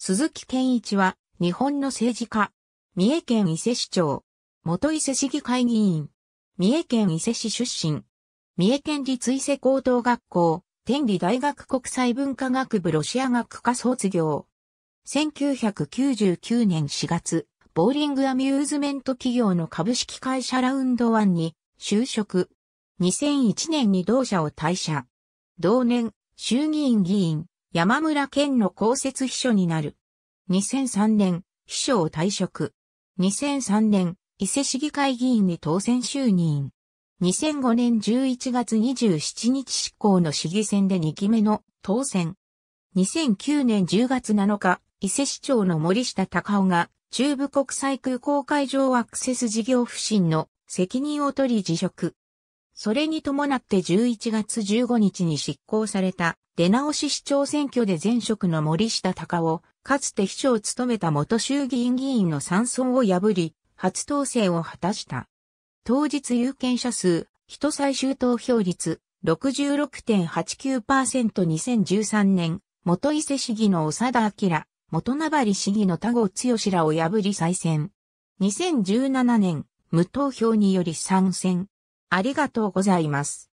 鈴木健一は、日本の政治家。三重県伊勢市長。元伊勢市議会議員。三重県伊勢市出身。三重県立伊勢高等学校、天理大学国際文化学部ロシア学科卒業。1999年4月、ボーリングアミューズメント企業の株式会社ラウンド1に就職。2001年に同社を退社。同年、衆議院議員、山村県の公設秘書になる。2003年、秘書を退職。2003年、伊勢市議会議員に当選就任。2005年11月27日執行の市議選で2期目の当選。2009年10月7日、伊勢市長の森下隆夫が中部国際空港会場アクセス事業不振の責任を取り辞職。それに伴って11月15日に執行された出直し市長選挙で前職の森下隆夫、かつて市長を務めた元衆議院議員の参村を破り、初当選を果たした。当日有権者数、人最終投票率 66.89%2013 年、元伊勢市議の長田明、元名張市議の田郷剛らを破り再選。2017年、無投票により参戦。ありがとうございます。